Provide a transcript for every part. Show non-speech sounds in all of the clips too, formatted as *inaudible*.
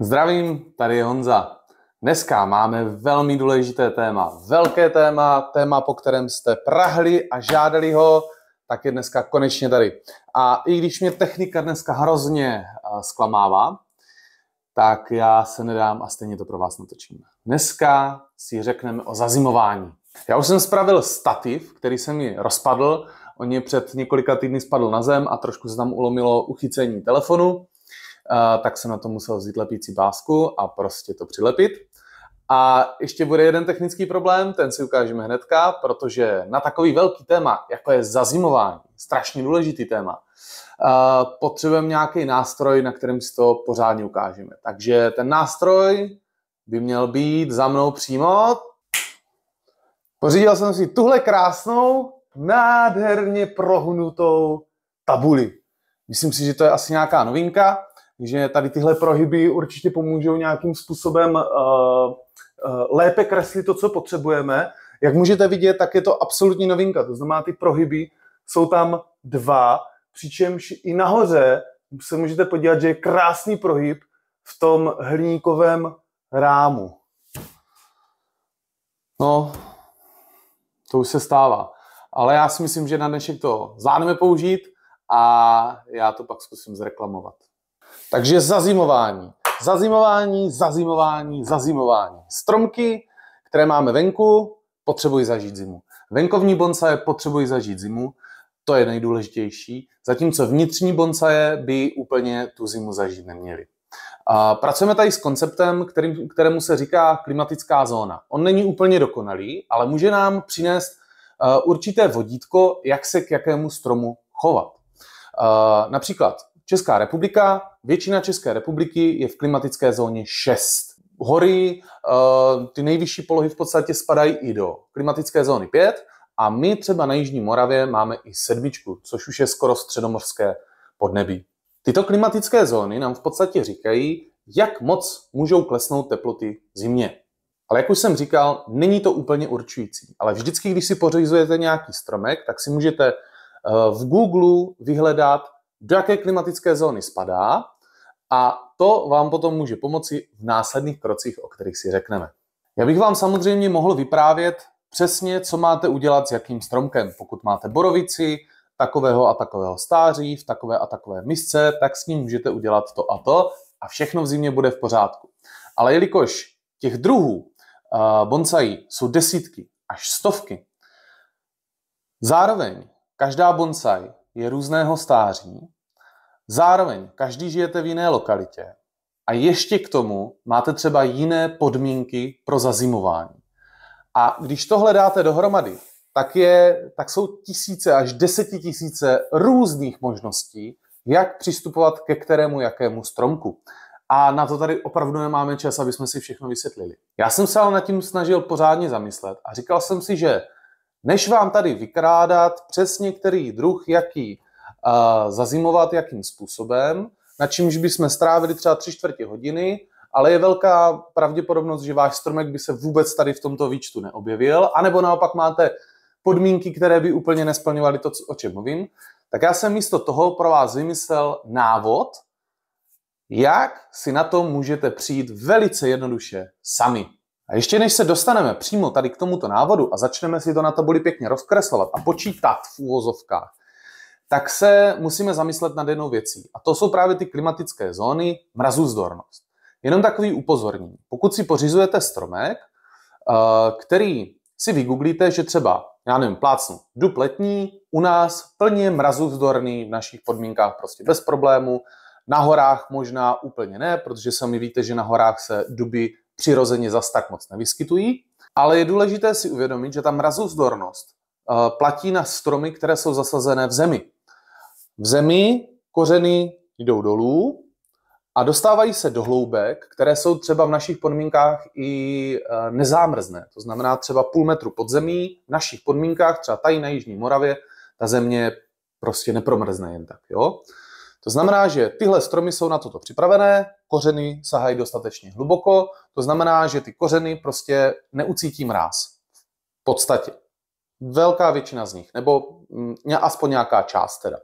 Zdravím, tady je Honza. Dneska máme velmi důležité téma, velké téma, téma, po kterém jste prahli a žádali ho, tak je dneska konečně tady. A i když mě technika dneska hrozně eh, zklamává, tak já se nedám a stejně to pro vás natočím. Dneska si řekneme o zazimování. Já už jsem spravil stativ, který se mi rozpadl, on je před několika týdny spadl na zem a trošku se tam ulomilo uchycení telefonu, Eh, tak jsem na to musel vzít lepící pásku a prostě to přilepit. A ještě bude jeden technický problém, ten si ukážeme hnedka, protože na takový velký téma, jako je zazimování, strašně důležitý téma, eh, potřebujeme nějaký nástroj, na kterém si to pořádně ukážeme. Takže ten nástroj by měl být za mnou přímo. Pořídil jsem si tuhle krásnou, nádherně prohnutou tabuli. Myslím si, že to je asi nějaká novinka. Takže tady tyhle prohyby určitě pomůžou nějakým způsobem eh, eh, lépe kreslit to, co potřebujeme. Jak můžete vidět, tak je to absolutní novinka. To znamená, ty prohyby jsou tam dva, přičemž i nahoře se můžete podívat, že je krásný prohyb v tom hliníkovém rámu. No, to už se stává. Ale já si myslím, že na dnešek to zvládneme použít a já to pak zkusím zreklamovat. Takže zazimování. Zazimování, zazimování, zazimování. Stromky, které máme venku, potřebují zažít zimu. Venkovní bonsaje potřebují zažít zimu, to je nejdůležitější, zatímco vnitřní bonsaje by úplně tu zimu zažít neměli. A pracujeme tady s konceptem, kterým, kterému se říká klimatická zóna. On není úplně dokonalý, ale může nám přinést eh, určité vodítko, jak se k jakému stromu chovat. Eh, například Česká republika, většina České republiky je v klimatické zóně 6. Hory, eh, ty nejvyšší polohy v podstatě spadají i do klimatické zóny 5 a my třeba na Jižní Moravě máme i sedmičku, což už je skoro středomorské podnebí. Tyto klimatické zóny nám v podstatě říkají, jak moc můžou klesnout teploty v zimě. Ale jak už jsem říkal, není to úplně určující. Ale vždycky, když si pořizujete nějaký stromek, tak si můžete eh, v Google vyhledat do jaké klimatické zóny spadá a to vám potom může pomoci v následných krocích, o kterých si řekneme. Já bych vám samozřejmě mohl vyprávět přesně, co máte udělat s jakým stromkem. Pokud máte borovici, takového a takového stáří, v takové a takové misce, tak s ním můžete udělat to a to a všechno v zimě bude v pořádku. Ale jelikož těch druhů eh, bonsai jsou desítky až stovky, zároveň každá bonsai je různého stáří, zároveň každý žijete v jiné lokalitě a ještě k tomu máte třeba jiné podmínky pro zazimování. A když tohle dáte dohromady, tak, je, tak jsou tisíce až desetitisíce různých možností, jak přistupovat ke kterému jakému stromku. A na to tady opravdu nemáme čas, aby jsme si všechno vysvětlili. Já jsem se ale nad tím snažil pořádně zamyslet a říkal jsem si, že než vám tady vykrádat přesně který druh, jaký a zazimovat, jakým způsobem, na čímž bychom strávili třeba tři čtvrtě hodiny, ale je velká pravděpodobnost, že váš stromek by se vůbec tady v tomto výčtu neobjevil, anebo naopak máte podmínky, které by úplně nesplňovaly to, o čem mluvím, tak já jsem místo toho pro vás vymyslel návod, jak si na to můžete přijít velice jednoduše sami. A ještě než se dostaneme přímo tady k tomuto návodu a začneme si to na tabuli pěkně rozkreslovat a počítat v úvozovkách, tak se musíme zamyslet nad jednou věcí. A to jsou právě ty klimatické zóny mrazuzdornost. Jenom takový upozornění. Pokud si pořizujete stromek, eh, který si vygooglíte, že třeba, já nevím, plácnu, dub letní, u nás plně mrazuzdorný v našich podmínkách prostě bez problému, na horách možná úplně ne, protože sami víte, že na horách se duby přirozeně zas tak moc nevyskytují, ale je důležité si uvědomit, že ta mrazozdornost eh, platí na stromy, které jsou zasazené v zemi. V zemi kořeny jdou dolů a dostávají se do hloubek, které jsou třeba v našich podmínkách i eh, nezámrzné. To znamená třeba půl metru pod zemí, v našich podmínkách, třeba tady na Jižní Moravě, ta země prostě nepromrzne jen tak. Jo? To znamená, že tyhle stromy jsou na toto připravené, kořeny sahají dostatečně hluboko, to znamená, že ty kořeny prostě neucítí mráz. V podstatě. Velká většina z nich, nebo mm, aspoň nějaká část teda.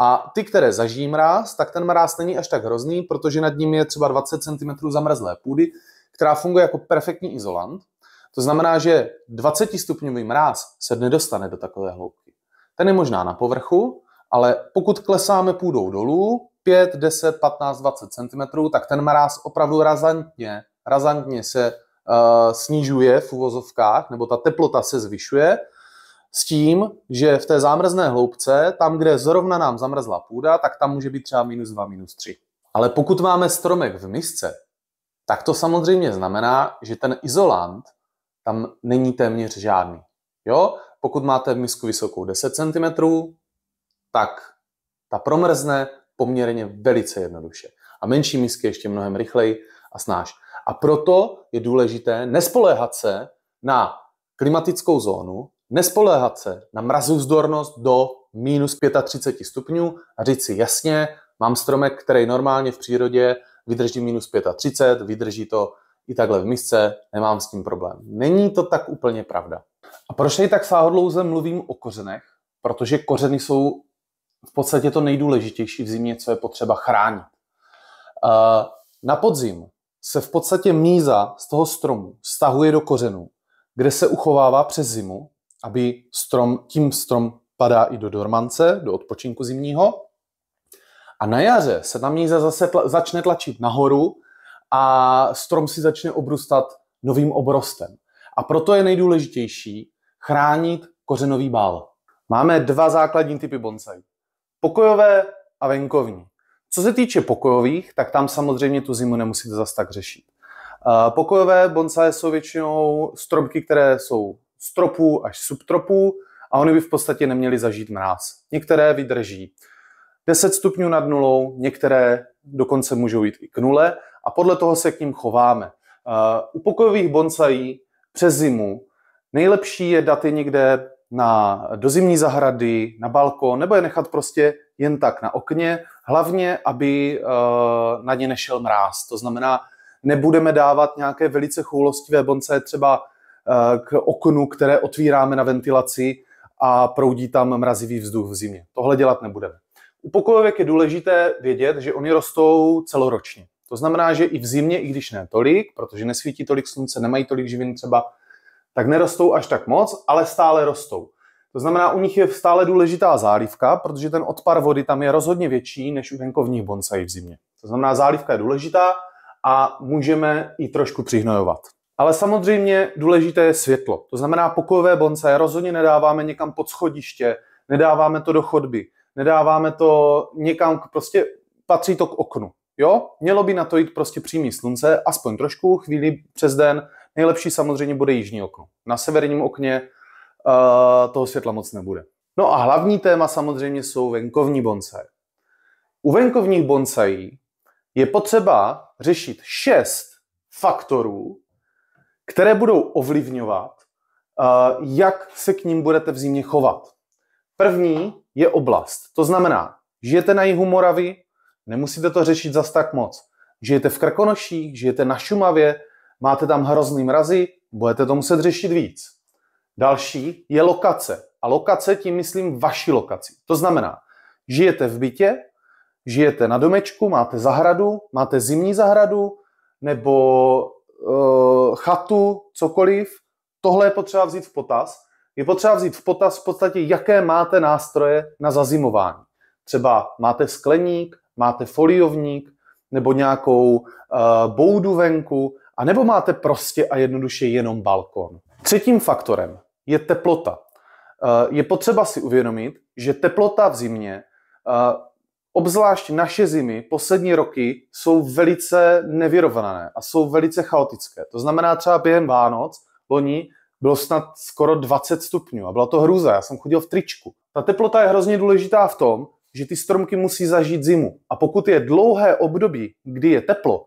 A ty, které zažijí mráz, tak ten mráz není až tak hrozný, protože nad ním je třeba 20 cm zamrzlé půdy, která funguje jako perfektní izolant. To znamená, že 20 stupňový mráz se nedostane do takové hloubky. Ten je možná na povrchu, ale pokud klesáme půdou dolů, 5, 10, 15, 20 cm, tak ten mráz opravdu razantně, razantně se uh, snižuje v uvozovkách, nebo ta teplota se zvyšuje, s tím, že v té zámrzné hloubce, tam, kde zrovna nám zamrzla půda, tak tam může být třeba minus 2, minus 3. Ale pokud máme stromek v misce, tak to samozřejmě znamená, že ten izolant tam není téměř žádný. Jo? Pokud máte misku vysokou 10 cm, tak ta promrzne poměrně velice jednoduše. A menší misky ještě mnohem rychleji a snáš. A proto je důležité nespoléhat se na klimatickou zónu, nespoléhat se na mrazuzdornost do minus 35 stupňů a říct si jasně, mám stromek, který normálně v přírodě vydrží minus 35, vydrží to i takhle v misce, nemám s tím problém. Není to tak úplně pravda. A proč tady tak sáhodlouze mluvím o kořenech? Protože kořeny jsou v podstatě to nejdůležitější v zimě, co je potřeba chránit. Eh, na podzim se v podstatě míza z toho stromu stahuje do kořenů, kde se uchovává přes zimu, aby strom, tím strom padá i do dormance, do odpočinku zimního. A na jaře se ta míza zase tla, začne tlačit nahoru a strom si začne obrůstat novým obrostem. A proto je nejdůležitější chránit kořenový bál. Máme dva základní typy bonsai. Pokojové a venkovní. Co se týče pokojových, tak tam samozřejmě tu zimu nemusíte zas tak řešit. Pokojové bonsai jsou většinou stromky, které jsou stropů až subtropů a oni by v podstatě neměli zažít mráz. Některé vydrží 10 stupňů nad nulou, některé dokonce můžou jít i k nule a podle toho se k ním chováme. U pokojových bonsají přes zimu nejlepší je dát je někde na dozimní zahrady, na balkon, nebo je nechat prostě jen tak na okně, hlavně, aby eh, na ně nešel mráz. To znamená, nebudeme dávat nějaké velice choulostivé bonce třeba eh, k oknu, které otvíráme na ventilaci a proudí tam mrazivý vzduch v zimě. Tohle dělat nebudeme. U pokojovek je důležité vědět, že oni rostou celoročně. To znamená, že i v zimě, i když ne tolik, protože nesvítí tolik slunce, nemají tolik živin třeba tak nerostou až tak moc, ale stále rostou. To znamená, u nich je stále důležitá zálivka, protože ten odpar vody tam je rozhodně větší než u venkovních bonsai v zimě. To znamená, zálivka je důležitá a můžeme ji trošku přihnojovat. Ale samozřejmě důležité je světlo. To znamená, pokojové bonsai rozhodně nedáváme někam pod schodiště, nedáváme to do chodby, nedáváme to někam, prostě patří to k oknu. Jo, mělo by na to jít prostě přímý slunce, aspoň trošku, chvíli přes den, Nejlepší samozřejmě bude jižní okno. Na severním okně uh, toho světla moc nebude. No a hlavní téma samozřejmě jsou venkovní bonsai. U venkovních bonsai je potřeba řešit šest faktorů, které budou ovlivňovat, eh, jak se k ním budete v zimě chovat. První je oblast. To znamená, žijete na jihu Moravy, nemusíte to řešit zas tak moc. Žijete v Krkonoších, žijete na Šumavě, máte tam hrozný mrazy, budete to muset řešit víc. Další je lokace. A lokace tím myslím vaši lokaci. To znamená, žijete v bytě, žijete na domečku, máte zahradu, máte zimní zahradu nebo e, chatu, cokoliv. Tohle je potřeba vzít v potaz. Je potřeba vzít v potaz v podstatě, jaké máte nástroje na zazimování. Třeba máte skleník, máte foliovník nebo nějakou e, boudu venku, a nebo máte prostě a jednoduše jenom balkon. Třetím faktorem je teplota. Eh, je potřeba si uvědomit, že teplota v zimě, eh, obzvlášť naše zimy, poslední roky jsou velice nevyrovnané a jsou velice chaotické. To znamená třeba během Vánoc, loni, bylo snad skoro 20 stupňů a byla to hrůza, já jsem chodil v tričku. Ta teplota je hrozně důležitá v tom, že ty stromky musí zažít zimu. A pokud je dlouhé období, kdy je teplo,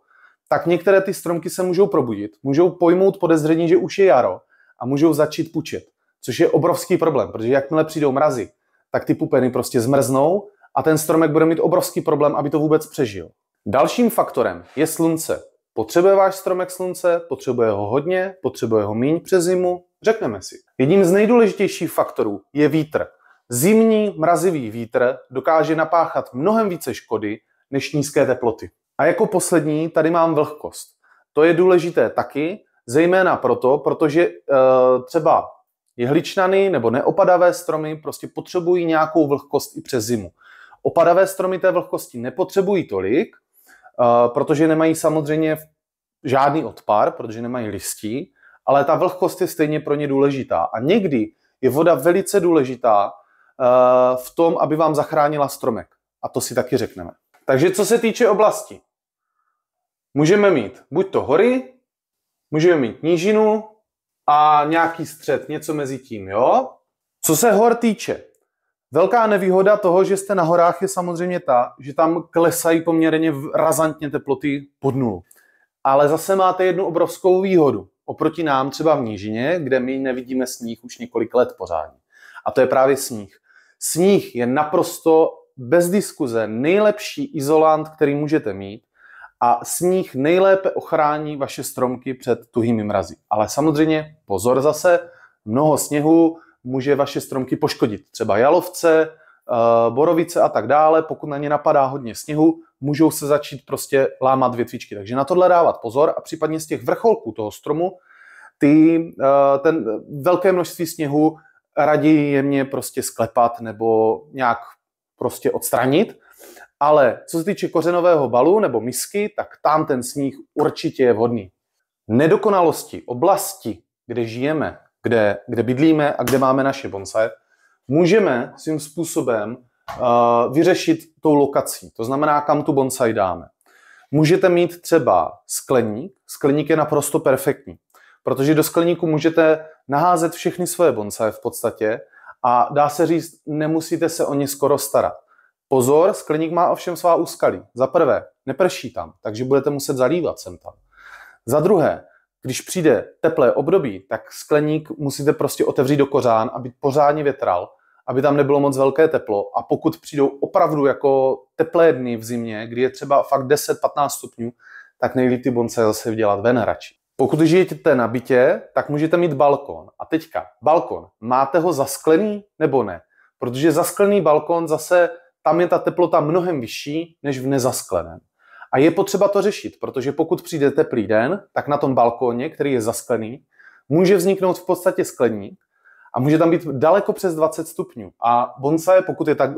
tak některé ty stromky se můžou probudit, můžou pojmout podezření, že už je jaro a můžou začít pučet, což je obrovský problém, protože jakmile přijdou mrazy, tak ty pupeny prostě zmrznou a ten stromek bude mít obrovský problém, aby to vůbec přežil. Dalším faktorem je slunce. Potřebuje váš stromek slunce, potřebuje ho hodně, potřebuje ho míň přes zimu, řekneme si. Jedním z nejdůležitějších faktorů je vítr. Zimní mrazivý vítr dokáže napáchat mnohem více škody než nízké teploty. A jako poslední tady mám vlhkost. To je důležité taky, zejména proto, protože e, třeba jehličnany nebo neopadavé stromy prostě potřebují nějakou vlhkost i přes zimu. Opadavé stromy té vlhkosti nepotřebují tolik, e, protože nemají samozřejmě žádný odpar, protože nemají listí, ale ta vlhkost je stejně pro ně důležitá. A někdy je voda velice důležitá e, v tom, aby vám zachránila stromek. A to si taky řekneme. Takže co se týče oblasti, Můžeme mít buď to hory, můžeme mít nížinu a nějaký střed, něco mezi tím, jo? Co se hor týče, velká nevýhoda toho, že jste na horách, je samozřejmě ta, že tam klesají poměrně razantně teploty pod nulu. Ale zase máte jednu obrovskou výhodu oproti nám třeba v nížině, kde my nevidíme sníh už několik let pořádně. A to je právě sníh. Sníh je naprosto bez diskuze nejlepší izolant, který můžete mít, a sníh nejlépe ochrání vaše stromky před tuhými mrazy. Ale samozřejmě pozor zase, mnoho sněhu může vaše stromky poškodit. Třeba jalovce, eh, borovice a tak dále, pokud na ně napadá hodně sněhu, můžou se začít prostě lámat větvičky. Takže na tohle dávat pozor a případně z těch vrcholků toho stromu ty, eh, ten velké množství sněhu raději jemně prostě sklepat nebo nějak prostě odstranit, ale co se týče kořenového balu nebo misky, tak tam ten sníh určitě je vhodný. Nedokonalosti oblasti, kde žijeme, kde, kde bydlíme a kde máme naše bonsaje, můžeme svým způsobem uh, vyřešit tou lokací. To znamená, kam tu bonsai dáme. Můžete mít třeba skleník. Skleník je naprosto perfektní, protože do skleníku můžete naházet všechny svoje bonsaje v podstatě a dá se říct, nemusíte se o ně skoro starat. Pozor, skleník má ovšem svá úskalí. Za prvé, neprší tam, takže budete muset zalívat sem tam. Za druhé, když přijde teplé období, tak skleník musíte prostě otevřít do kořán, aby pořádně větral, aby tam nebylo moc velké teplo. A pokud přijdou opravdu jako teplé dny v zimě, kdy je třeba fakt 10-15 stupňů, tak nejlíp ty bonce zase vydělat ven radši. Pokud žijete na bytě, tak můžete mít balkon. A teďka, balkon, máte ho zasklený nebo ne? Protože zasklený balkon zase tam je ta teplota mnohem vyšší než v nezaskleném. A je potřeba to řešit, protože pokud přijde teplý den, tak na tom balkóně, který je zasklený, může vzniknout v podstatě skleník a může tam být daleko přes 20 stupňů. A bonsai, pokud je, tak,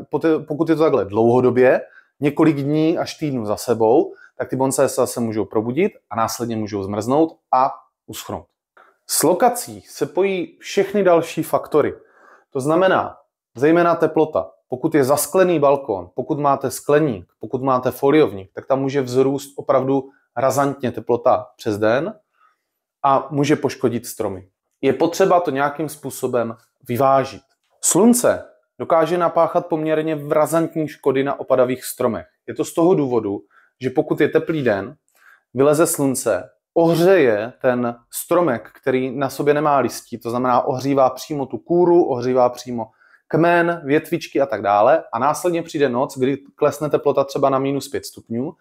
pokud je to takhle dlouhodobě, několik dní až týdnů za sebou, tak ty bonsai se zase můžou probudit a následně můžou zmrznout a uschnout. S lokací se pojí všechny další faktory. To znamená zejména teplota, pokud je zasklený balkon, pokud máte skleník, pokud máte foliovník, tak tam může vzrůst opravdu razantně teplota přes den a může poškodit stromy. Je potřeba to nějakým způsobem vyvážit. Slunce dokáže napáchat poměrně razantní škody na opadavých stromech. Je to z toho důvodu, že pokud je teplý den, vyleze slunce, ohřeje ten stromek, který na sobě nemá listí, to znamená ohřívá přímo tu kůru, ohřívá přímo kmen, větvičky a tak dále a následně přijde noc, kdy klesne teplota třeba na minus 5 stupňů,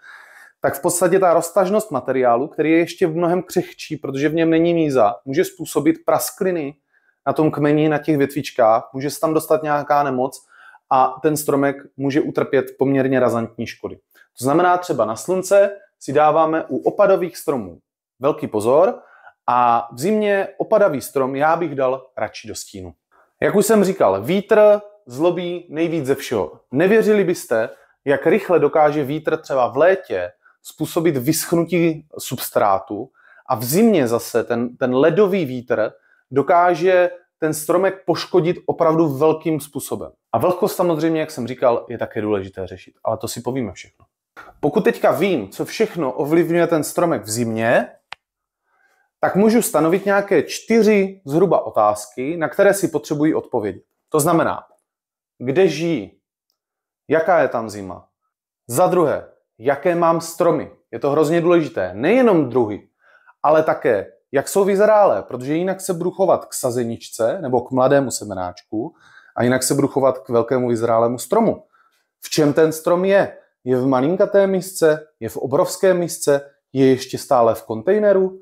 tak v podstatě ta roztažnost materiálu, který je ještě v mnohem křehčí, protože v něm není míza, může způsobit praskliny na tom kmeni, na těch větvičkách, může se tam dostat nějaká nemoc a ten stromek může utrpět poměrně razantní škody. To znamená třeba na slunce si dáváme u opadových stromů velký pozor a v zimě opadavý strom já bych dal radši do stínu. Jak už jsem říkal, vítr zlobí nejvíc ze všeho. Nevěřili byste, jak rychle dokáže vítr třeba v létě způsobit vyschnutí substrátu a v zimě zase ten, ten ledový vítr dokáže ten stromek poškodit opravdu velkým způsobem. A vlhkost samozřejmě, jak jsem říkal, je také důležité řešit, ale to si povíme všechno. Pokud teďka vím, co všechno ovlivňuje ten stromek v zimě, tak můžu stanovit nějaké čtyři zhruba otázky, na které si potřebují odpovědět. To znamená, kde žijí, jaká je tam zima, za druhé, jaké mám stromy. Je to hrozně důležité. Nejenom druhy, ale také, jak jsou vyzrálé, protože jinak se budu chovat k sazeničce nebo k mladému semenáčku a jinak se budu chovat k velkému vyzrálému stromu. V čem ten strom je? Je v malinkaté misce, je v obrovské misce, je ještě stále v kontejneru,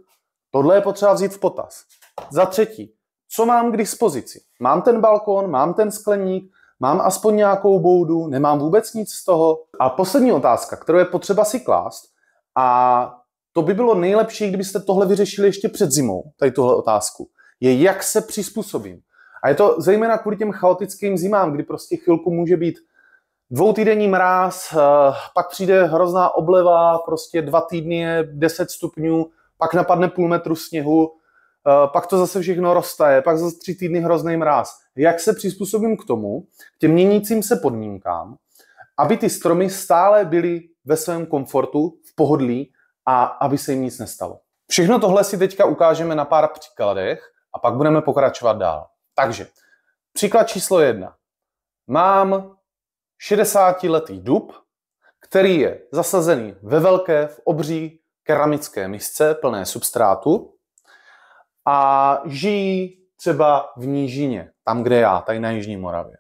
Tohle je potřeba vzít v potaz. Za třetí, co mám k dispozici? Mám ten balkon, mám ten skleník, mám aspoň nějakou boudu, nemám vůbec nic z toho. A poslední otázka, kterou je potřeba si klást, a to by bylo nejlepší, kdybyste tohle vyřešili ještě před zimou, tady tuhle otázku, je jak se přizpůsobím. A je to zejména kvůli těm chaotickým zimám, kdy prostě chvilku může být dvoutýdenní mráz, eh, pak přijde hrozná obleva, prostě dva týdny je 10 stupňů, pak napadne půl metru sněhu, eh, pak to zase všechno roztaje, pak zase tři týdny hrozný mráz. Jak se přizpůsobím k tomu, k těm měnícím se podmínkám, aby ty stromy stále byly ve svém komfortu, v pohodlí a aby se jim nic nestalo. Všechno tohle si teďka ukážeme na pár příkladech a pak budeme pokračovat dál. Takže, příklad číslo jedna. Mám 60-letý dub, který je zasazený ve velké, v obří keramické misce plné substrátu a žijí třeba v nížině, tam, kde já, tady na Jižní Moravě.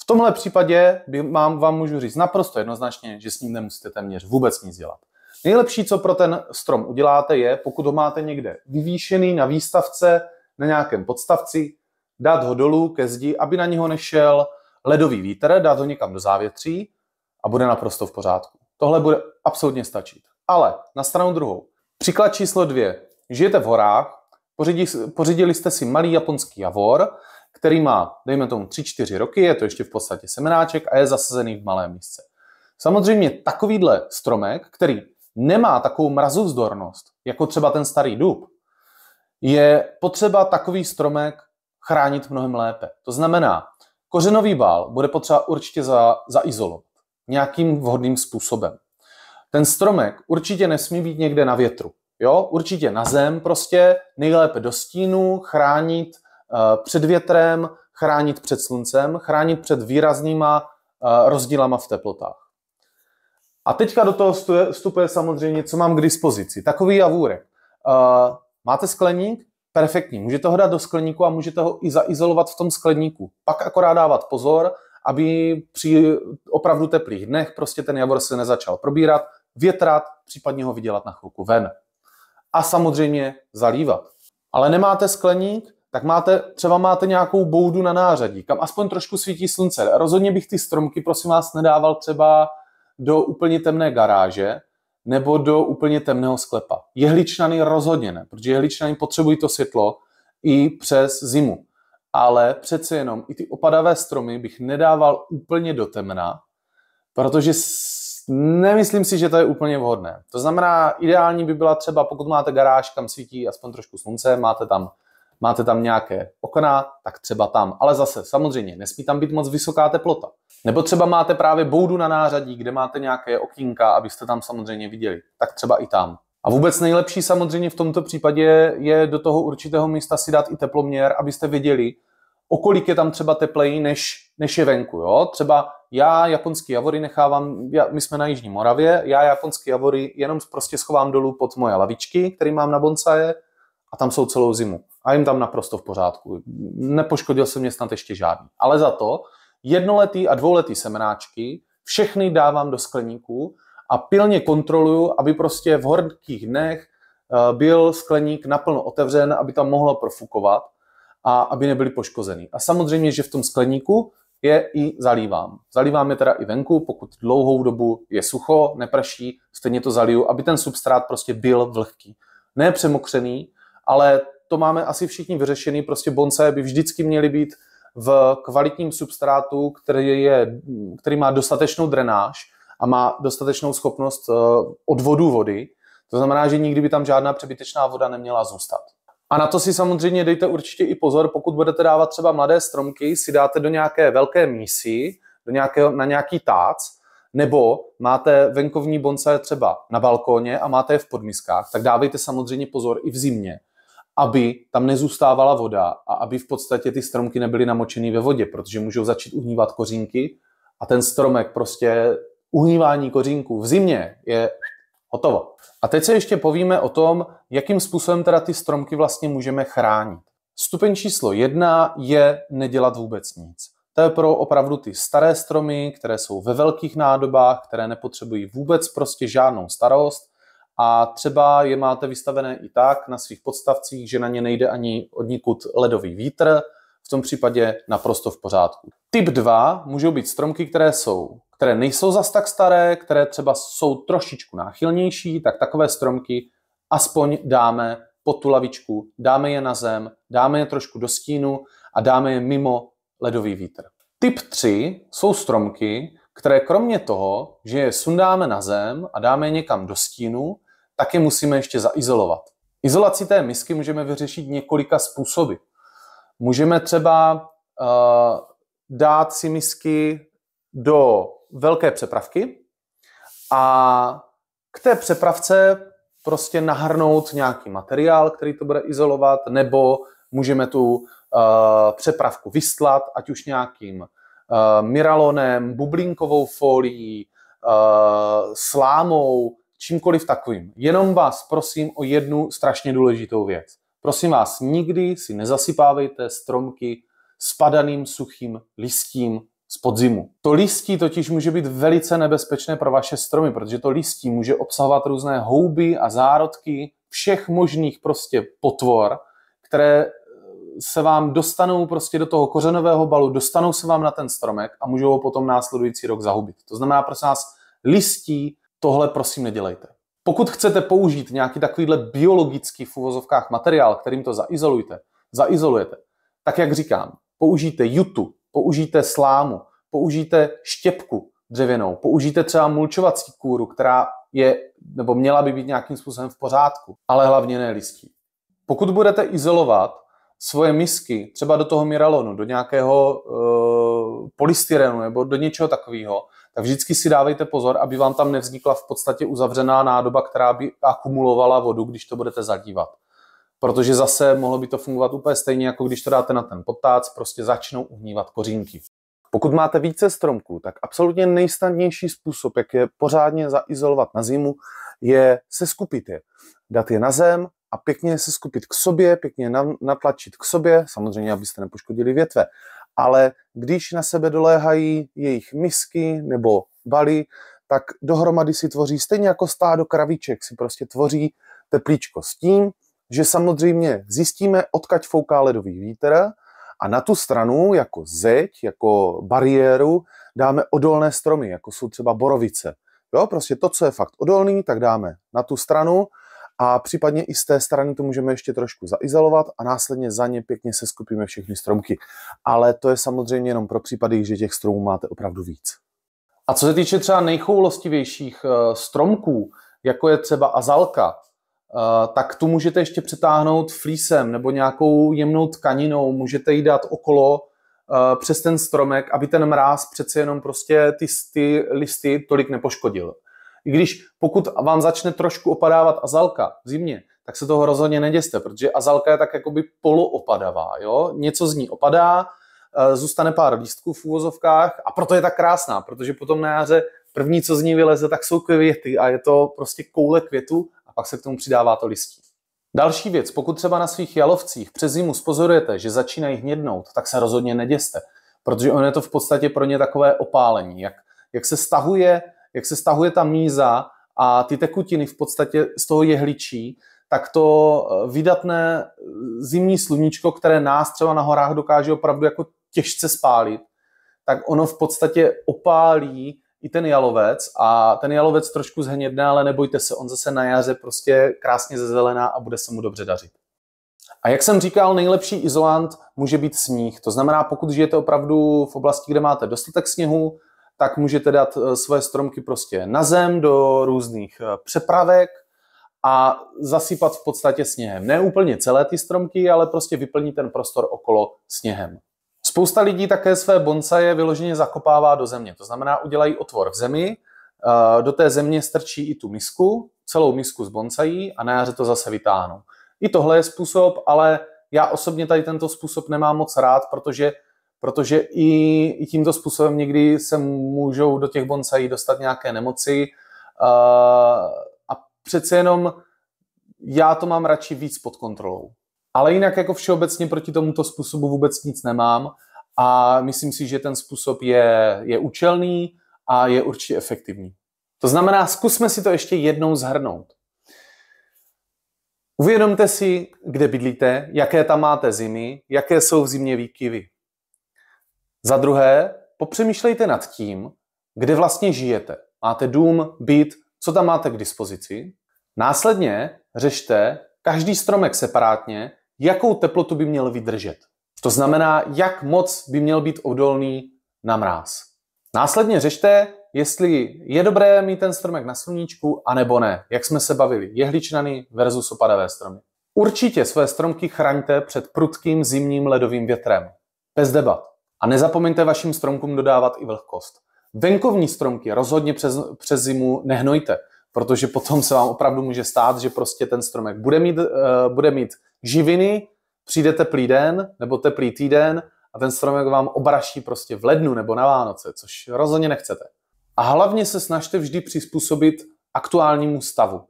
V tomhle případě by mám, vám můžu říct naprosto jednoznačně, že s ním nemusíte téměř vůbec nic dělat. Nejlepší, co pro ten strom uděláte, je, pokud ho máte někde vyvýšený na výstavce, na nějakém podstavci, dát ho dolů ke zdi, aby na něho nešel ledový vítr, dát ho někam do závětří a bude naprosto v pořádku. Tohle bude absolutně stačit. Ale na stranu druhou. Příklad číslo dvě. Žijete v horách, pořídili, pořídili jste si malý japonský javor, který má, dejme tomu, 3-4 roky, je to ještě v podstatě semenáček a je zasazený v malé místce. Samozřejmě takovýhle stromek, který nemá takovou mrazovzdornost, jako třeba ten starý dub, je potřeba takový stromek chránit mnohem lépe. To znamená, kořenový bál bude potřeba určitě za, zaizolovat nějakým vhodným způsobem. Ten stromek určitě nesmí být někde na větru. Jo, určitě na zem prostě, nejlépe do stínu, chránit uh, před větrem, chránit před sluncem, chránit před výraznýma uh, rozdílama v teplotách. A teďka do toho vstupuje samozřejmě, co mám k dispozici. Takový javůrek. Uh, máte skleník? Perfektní. Můžete ho dát do skleníku a můžete ho i zaizolovat v tom skleníku. Pak akorát dávat pozor, aby při opravdu teplých dnech prostě ten javor se nezačal probírat větrat, případně ho vydělat na chvilku ven. A samozřejmě zalívat. Ale nemáte skleník, tak máte, třeba máte nějakou boudu na nářadí, kam aspoň trošku svítí slunce. Rozhodně bych ty stromky, prosím vás, nedával třeba do úplně temné garáže nebo do úplně temného sklepa. Jehličnany rozhodně ne, protože jehličnany potřebují to světlo i přes zimu. Ale přece jenom i ty opadavé stromy bych nedával úplně do temna, protože Nemyslím si, že to je úplně vhodné. To znamená, ideální by byla třeba, pokud máte garáž, kam svítí aspoň trošku slunce, máte tam, máte tam nějaké okna, tak třeba tam. Ale zase, samozřejmě, nesmí tam být moc vysoká teplota. Nebo třeba máte právě boudu na nářadí, kde máte nějaké okýnka, abyste tam samozřejmě viděli. Tak třeba i tam. A vůbec nejlepší samozřejmě v tomto případě je do toho určitého místa si dát i teploměr, abyste viděli okolik je tam třeba tepleji, než, než je venku. Jo? Třeba já japonský javory nechávám, já, my jsme na Jižní Moravě, já japonský javory jenom prostě schovám dolů pod moje lavičky, které mám na bonsaje a tam jsou celou zimu. A jim tam naprosto v pořádku. Nepoškodil jsem mě snad ještě žádný. Ale za to jednoletý a dvouletý semenáčky všechny dávám do skleníků a pilně kontroluju, aby prostě v horkých dnech eh, byl skleník naplno otevřen, aby tam mohlo profukovat a aby nebyly poškozený. A samozřejmě, že v tom skleníku je i zalívám. Zalívám je teda i venku, pokud dlouhou dobu je sucho, neprší, stejně to zaliju, aby ten substrát prostě byl vlhký. Ne přemokřený, ale to máme asi všichni vyřešený, prostě bonce by vždycky měly být v kvalitním substrátu, který, je, který má dostatečnou drenáž a má dostatečnou schopnost eh, odvodu vody. To znamená, že nikdy by tam žádná přebytečná voda neměla zůstat. A na to si samozřejmě dejte určitě i pozor, pokud budete dávat třeba mladé stromky, si dáte do nějaké velké mísy, do nějakého, na nějaký tác, nebo máte venkovní bonce třeba na balkóně a máte je v podmiskách, tak dávejte samozřejmě pozor i v zimě, aby tam nezůstávala voda a aby v podstatě ty stromky nebyly namočené ve vodě, protože můžou začít uhnívat kořínky a ten stromek prostě uhnívání kořínků v zimě je Hotovo. A teď se ještě povíme o tom, jakým způsobem teda ty stromky vlastně můžeme chránit. Stupeň číslo jedna je nedělat vůbec nic. To je pro opravdu ty staré stromy, které jsou ve velkých nádobách, které nepotřebují vůbec prostě žádnou starost a třeba je máte vystavené i tak na svých podstavcích, že na ně nejde ani od ledový vítr, v tom případě naprosto v pořádku. Typ 2 můžou být stromky, které jsou které nejsou zas tak staré, které třeba jsou trošičku náchylnější, tak takové stromky aspoň dáme pod tu lavičku, dáme je na zem, dáme je trošku do stínu a dáme je mimo ledový vítr. Typ 3 jsou stromky, které kromě toho, že je sundáme na zem a dáme je někam do stínu, tak je musíme ještě zaizolovat. Izolaci té misky můžeme vyřešit několika způsoby. Můžeme třeba uh, dát si misky do velké přepravky a k té přepravce prostě nahrnout nějaký materiál, který to bude izolovat, nebo můžeme tu uh, přepravku vyslat, ať už nějakým uh, miralonem, bublinkovou folií, uh, eh, slámou, čímkoliv takovým. Jenom vás prosím o jednu strašně důležitou věc. Prosím vás, nikdy si nezasypávejte stromky spadaným suchým listím z podzimu. To listí totiž může být velice nebezpečné pro vaše stromy, protože to listí může obsahovat různé houby a zárodky všech možných prostě potvor, které eh, se vám dostanou prostě do toho kořenového balu, dostanou se vám na ten stromek a můžou ho potom následující rok zahubit. To znamená, prosím vás, listí tohle prosím nedělejte. Pokud chcete použít nějaký takovýhle biologický v uvozovkách materiál, kterým to zaizolujete, zaizolujete, tak jak říkám, použijte jutu, použijte slámu, použijte štěpku dřevěnou, použijte třeba mulčovací kůru, která je nebo měla by být nějakým způsobem v pořádku, ale hlavně ne listí. Pokud budete izolovat svoje misky třeba do toho miralonu, do nějakého e, polystyrenu nebo do něčeho takového, tak vždycky si dávejte pozor, aby vám tam nevznikla v podstatě uzavřená nádoba, která by akumulovala vodu, když to budete zadívat. Protože zase mohlo by to fungovat úplně stejně, jako když to dáte na ten potác, prostě začnou uhnívat kořínky. Pokud máte více stromků, tak absolutně nejsnadnější způsob, jak je pořádně zaizolovat na zimu, je se skupit je. Dát je na zem a pěkně se skupit k sobě, pěkně natlačit k sobě, samozřejmě, abyste nepoškodili větve. Ale když na sebe doléhají jejich misky nebo baly, tak dohromady si tvoří, stejně jako stádo kravíček, si prostě tvoří teplíčko s tím, že samozřejmě zjistíme, odkaď fouká ledový vítr a na tu stranu jako zeď, jako bariéru dáme odolné stromy, jako jsou třeba borovice. Jo, prostě to, co je fakt odolný, tak dáme na tu stranu a případně i z té strany to můžeme ještě trošku zaizolovat a následně za ně pěkně se skupíme všechny stromky. Ale to je samozřejmě jenom pro případy, že těch stromů máte opravdu víc. A co se týče třeba nejchoulostivějších eh, stromků, jako je třeba azalka, Eh, tak tu můžete ještě přetáhnout flísem nebo nějakou jemnou tkaninou, můžete ji dát okolo eh, přes ten stromek, aby ten mráz přece jenom prostě ty, ty listy tolik nepoškodil. I když pokud vám začne trošku opadávat azalka v zimě, tak se toho rozhodně neděste, protože azalka je tak jakoby poloopadavá. Jo? Něco z ní opadá, eh, zůstane pár lístků v úvozovkách a proto je tak krásná, protože potom na jaře první, co z ní vyleze, tak jsou květy a je to prostě koule květu pak se k tomu přidává to listí. Další věc, pokud třeba na svých jalovcích přes zimu spozorujete, že začínají hnědnout, tak se rozhodně neděste, protože ono je to v podstatě pro ně takové opálení, jak, jak, se, stahuje, jak se stahuje ta míza a ty tekutiny v podstatě z toho jehličí, tak to eh, vydatné eh, zimní sluníčko, které nás třeba na horách dokáže opravdu jako těžce spálit, tak ono v podstatě opálí i ten jalovec a ten jalovec trošku zhnědne, ale nebojte se, on zase na jaře prostě krásně zezelená a bude se mu dobře dařit. A jak jsem říkal, nejlepší izolant může být sníh. To znamená, pokud žijete opravdu v oblasti, kde máte dostatek sněhu, tak můžete dát eh, své stromky prostě na zem do různých eh, přepravek a zasypat v podstatě sněhem. Ne úplně celé ty stromky, ale prostě vyplní ten prostor okolo sněhem. Spousta lidí také své bonsaje vyloženě zakopává do země. To znamená, udělají otvor v zemi, eh, do té země strčí i tu misku, celou misku z bonsají a na jaře to zase vytáhnou. I tohle je způsob, ale já osobně tady tento způsob nemám moc rád, protože, protože i, i tímto způsobem někdy se můžou do těch bonsají dostat nějaké nemoci eh, a přece jenom já to mám radši víc pod kontrolou. Ale jinak jako všeobecně proti tomuto způsobu vůbec nic nemám a myslím si, že ten způsob je, je účelný a je určitě efektivní. To znamená, zkusme si to ještě jednou zhrnout. Uvědomte si, kde bydlíte, jaké tam máte zimy, jaké jsou v zimě výkyvy. Za druhé, popřemýšlejte nad tím, kde vlastně žijete. Máte dům, byt, co tam máte k dispozici. Následně řešte každý stromek separátně jakou teplotu by měl vydržet. To znamená, jak moc by měl být odolný na mráz. Následně řešte, jestli je dobré mít ten stromek na sluníčku, anebo ne. Jak jsme se bavili, jehličnany versus opadavé stromy. Určitě své stromky chraňte před prudkým zimním ledovým větrem. Bez debat. A nezapomeňte vašim stromkům dodávat i vlhkost. Venkovní stromky rozhodně přes, přes zimu nehnojte, protože potom se vám opravdu může stát, že prostě ten stromek bude mít, uh, bude mít živiny, přijde teplý den nebo teplý týden a ten stromek vám obraší prostě v lednu nebo na Vánoce, což rozhodně nechcete. A hlavně se snažte vždy přizpůsobit aktuálnímu stavu.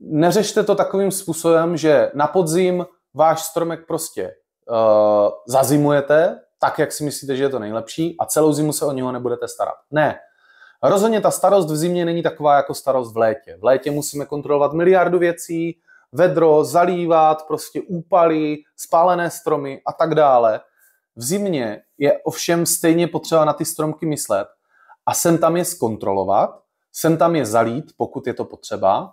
Neřešte to takovým způsobem, že na podzim váš stromek prostě uh, zazimujete, tak, jak si myslíte, že je to nejlepší a celou zimu se o něho nebudete starat. Ne. Rozhodně ta starost v zimě není taková jako starost v létě. V létě musíme kontrolovat miliardu věcí, vedro, zalívat, prostě úpaly, spálené stromy a tak dále. V zimě je ovšem stejně potřeba na ty stromky myslet a sem tam je zkontrolovat, sem tam je zalít, pokud je to potřeba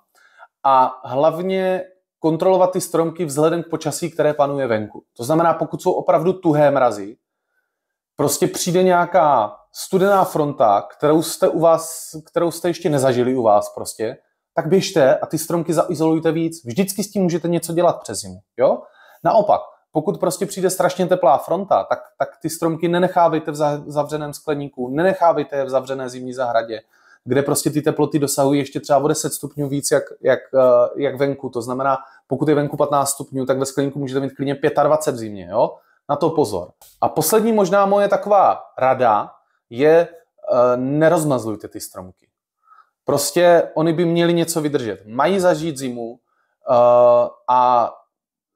a hlavně kontrolovat ty stromky vzhledem k počasí, které panuje venku. To znamená, pokud jsou opravdu tuhé mrazy, prostě přijde nějaká studená fronta, kterou jste, u vás, kterou jste ještě nezažili u vás prostě, tak běžte a ty stromky zaizolujte víc. Vždycky s tím můžete něco dělat přes zimu. Jo? Naopak, pokud prostě přijde strašně teplá fronta, tak, tak ty stromky nenechávejte v zavřeném skleníku, nenechávejte je v zavřené zimní zahradě, kde prostě ty teploty dosahují ještě třeba o 10 stupňů víc, jak, jak, eh, jak venku. To znamená, pokud je venku 15 stupňů, tak ve skleníku můžete mít klidně 25 v zimě. Jo? Na to pozor. A poslední možná moje taková rada je, eh, nerozmazlujte ty stromky. Prostě oni by měli něco vydržet. Mají zažít zimu uh, a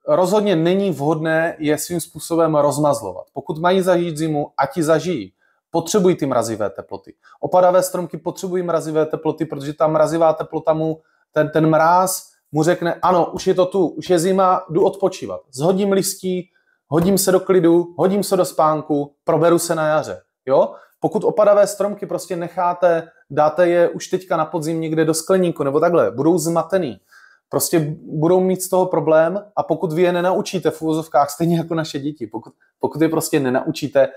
rozhodně není vhodné je svým způsobem rozmazlovat. Pokud mají zažít zimu, ať ti zažijí. Potřebují ty mrazivé teploty. Opadavé stromky potřebují mrazivé teploty, protože ta mrazivá teplota mu, ten, ten mráz mu řekne, ano, už je to tu, už je zima, jdu odpočívat. Zhodím listí, hodím se do klidu, hodím se do spánku, proberu se na jaře. Jo? Pokud opadavé stromky prostě necháte, dáte je už teďka na podzim někde do skleníku nebo takhle, budou zmatený. Prostě budou mít z toho problém a pokud vy je nenaučíte v úvozovkách, stejně jako naše děti, pokud, pokud je prostě nenaučíte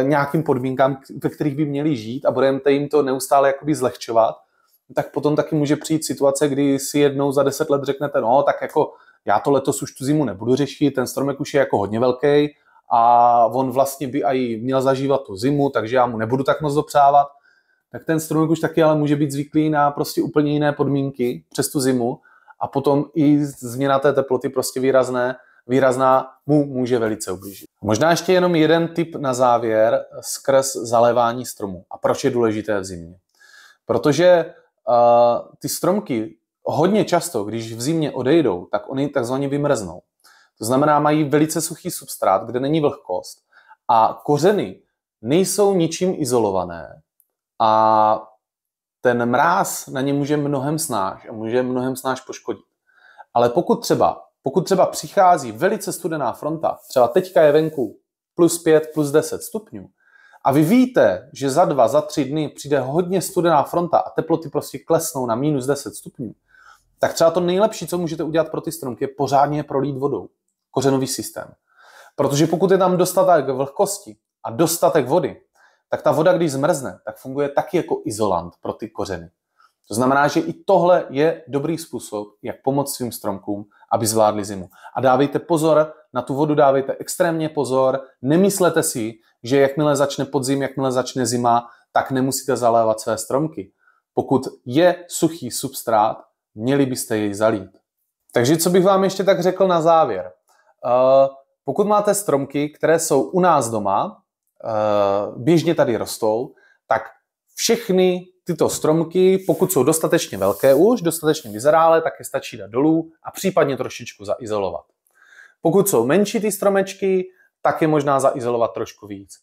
e, nějakým podmínkám, ve kterých by měli žít a budete jim to neustále jakoby zlehčovat, tak potom taky může přijít situace, kdy si jednou za deset let řeknete, no tak jako já to letos už tu zimu nebudu řešit, ten stromek už je jako hodně velký, a on vlastně by i měl zažívat tu zimu, takže já mu nebudu tak moc dopřávat, tak ten strunek už taky ale může být zvyklý na prostě úplně jiné podmínky přes tu zimu a potom i změna té teploty prostě výrazné, výrazná mu může velice ublížit. Možná ještě jenom jeden tip na závěr skrz zalévání stromu A proč je důležité v zimě? Protože uh, ty stromky hodně často, když v zimě odejdou, tak oni takzvaně vymrznou. To znamená, mají velice suchý substrát, kde není vlhkost a kořeny nejsou ničím izolované a ten mráz na ně může mnohem snáš a může mnohem snáš poškodit. Ale pokud třeba, pokud třeba přichází velice studená fronta, třeba teďka je venku plus 5, plus 10 stupňů, a vy víte, že za dva, za tři dny přijde hodně studená fronta a teploty prostě klesnou na minus 10 stupňů, tak třeba to nejlepší, co můžete udělat pro ty stromky, je pořádně prolít vodou kořenový systém. Protože pokud je tam dostatek vlhkosti a dostatek vody, tak ta voda, když zmrzne, tak funguje taky jako izolant pro ty kořeny. To znamená, že i tohle je dobrý způsob, jak pomoct svým stromkům, aby zvládli zimu. A dávejte pozor, na tu vodu dávejte extrémně pozor, nemyslete si, že jakmile začne podzim, jakmile začne zima, tak nemusíte zalévat své stromky. Pokud je suchý substrát, měli byste jej zalít. Takže co bych vám ještě tak řekl na závěr? Eh, pokud máte stromky, které jsou u nás doma, eh, běžně tady rostou, tak všechny tyto stromky, pokud jsou dostatečně velké už, dostatečně vyzrálé, tak je stačí dát dolů a případně trošičku zaizolovat. Pokud jsou menší ty stromečky, tak je možná zaizolovat trošku víc.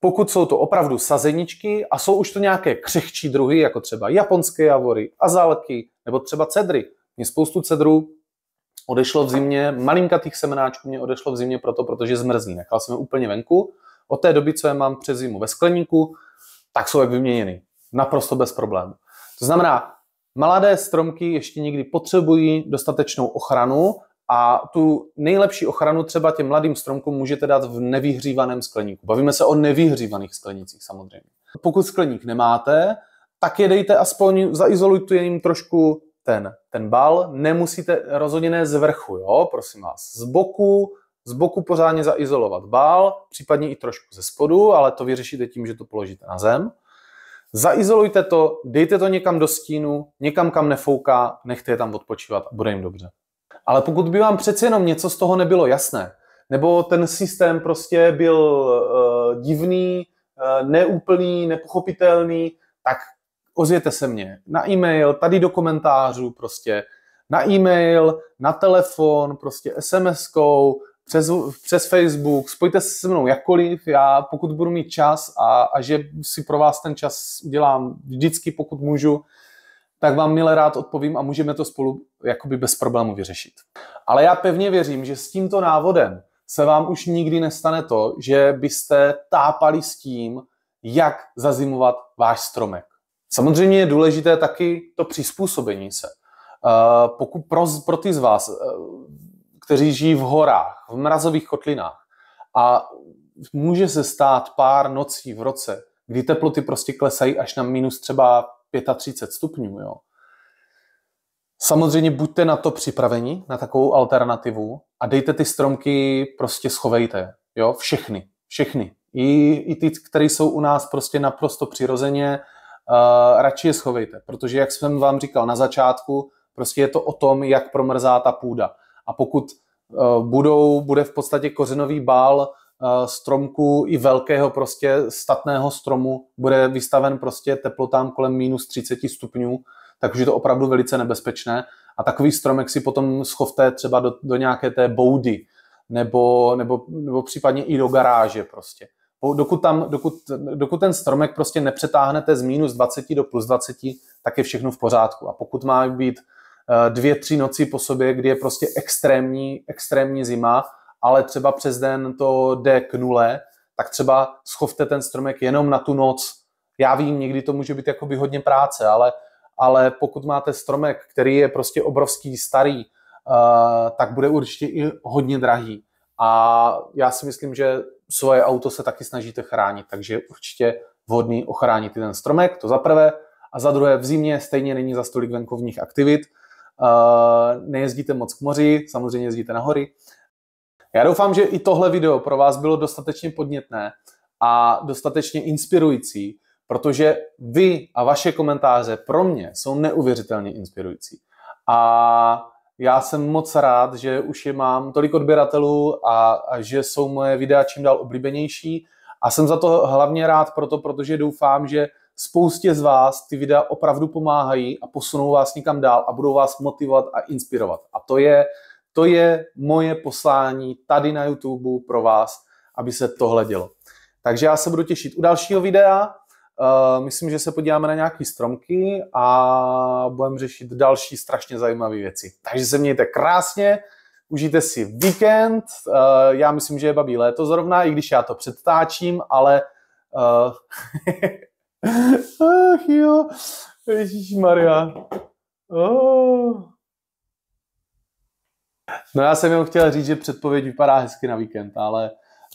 Pokud jsou to opravdu sazeničky a jsou už to nějaké křehčí druhy, jako třeba japonské javory, azalky nebo třeba cedry. Mě spoustu cedrů odešlo v zimě, malinkatých semenáčků mě odešlo v zimě proto, protože zmrzlí. Nechal jsem je úplně venku. Od té doby, co je mám přes zimu ve skleníku, tak jsou jak vyměněny. Naprosto bez problémů. To znamená, mladé stromky ještě někdy potřebují dostatečnou ochranu a tu nejlepší ochranu třeba těm mladým stromkům můžete dát v nevyhřívaném skleníku. Bavíme se o nevyhřívaných sklenicích samozřejmě. Pokud skleník nemáte, tak je dejte aspoň, zaizolujte jim trošku ten, ten bal. Nemusíte rozhodně ne z vrchu, jo, prosím vás. Z boku, z boku pořádně zaizolovat bal, případně i trošku ze spodu, ale to vyřešíte tím, že to položíte na zem. Zaizolujte to, dejte to někam do stínu, někam, kam nefouká, nechte je tam odpočívat a bude jim dobře. Ale pokud by vám přeci jenom něco z toho nebylo jasné, nebo ten systém prostě byl e, divný, e, neúplný, nepochopitelný, tak ozvěte se mně na e-mail, tady do komentářů prostě, na e-mail, na telefon, prostě SMS-kou, přes, přes Facebook, spojte se se mnou jakkoliv, já pokud budu mít čas a, a že si pro vás ten čas udělám vždycky, pokud můžu, tak vám milé rád odpovím a můžeme to spolu jakoby bez problému vyřešit. Ale já pevně věřím, že s tímto návodem se vám už nikdy nestane to, že byste tápali s tím, jak zazimovat váš stromek. Samozřejmě je důležité taky to přizpůsobení se. Eh, pokud pro, pro ty z vás, eh, kteří žijí v horách, v mrazových kotlinách a může se stát pár nocí v roce, kdy teploty prostě klesají až na minus třeba 35 stupňů. Jo. Samozřejmě buďte na to připraveni, na takovou alternativu a dejte ty stromky, prostě schovejte. Jo? Všechny, všechny. I, i ty, které jsou u nás prostě naprosto přirozeně uh, radši je schovejte, protože jak jsem vám říkal na začátku, prostě je to o tom, jak promrzá ta půda. A pokud uh, budou, bude v podstatě kořenový bál uh, stromku i velkého prostě statného stromu, bude vystaven prostě teplotám kolem minus 30 stupňů, takže je to opravdu velice nebezpečné. A takový stromek si potom schovte třeba do, do nějaké té boudy, nebo, nebo, nebo případně i do garáže prostě. Dokud, tam, dokud, dokud ten stromek prostě nepřetáhnete z minus 20 do plus 20, tak je všechno v pořádku. A pokud má být eh, dvě, tři noci po sobě, kdy je prostě extrémní, extrémní zima, ale třeba přes den to jde k nule, tak třeba schovte ten stromek jenom na tu noc. Já vím, někdy to může být jako by hodně práce, ale, ale pokud máte stromek, který je prostě obrovský, starý, eh, tak bude určitě i hodně drahý. A já si myslím, že svoje auto se taky snažíte chránit, takže je určitě vhodný ochránit i ten stromek, to za prvé. A za druhé, v zimě stejně není za stolik venkovních aktivit, eh, nejezdíte moc k moři, samozřejmě jezdíte na hory. Já doufám, že i tohle video pro vás bylo dostatečně podnětné a dostatečně inspirující, protože vy a vaše komentáře pro mě jsou neuvěřitelně inspirující. A já jsem moc rád, že už je mám tolik odběratelů a, a že jsou moje videa čím dál oblíbenější. A jsem za to hlavně rád proto, protože doufám, že spoustě z vás ty videa opravdu pomáhají a posunou vás někam dál a budou vás motivovat a inspirovat. A to je, to je moje poslání tady na YouTube pro vás, aby se tohle dělo. Takže já se budu těšit u dalšího videa. Eh, myslím, že se podíváme na nějaké stromky a budeme řešit další strašně zajímavé věci. Takže se mějte krásně, užijte si víkend. Uh, já myslím, že je babí léto zrovna, i když já to předtáčím, ale... Uh... *laughs* Ach jo, Maria. Oh. No já jsem jenom chtěl říct, že předpověď vypadá hezky na víkend, ale,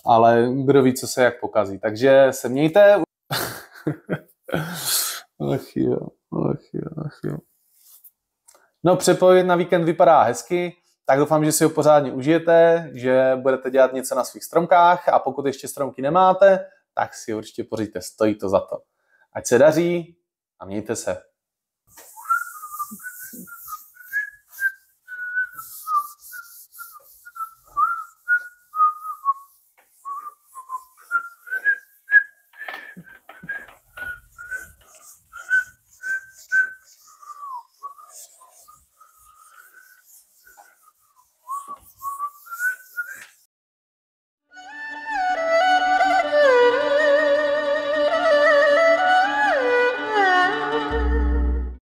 ale kdo ví, co se jak pokazí. Takže se mějte. *laughs* ach jo, ach jo, ach jo. No přepověď na víkend vypadá hezky, tak doufám, že si ho pořádně užijete, že budete dělat něco na svých stromkách a pokud ještě stromky nemáte, tak si určitě pořiďte, stojí to za to. Ať se daří a mějte se.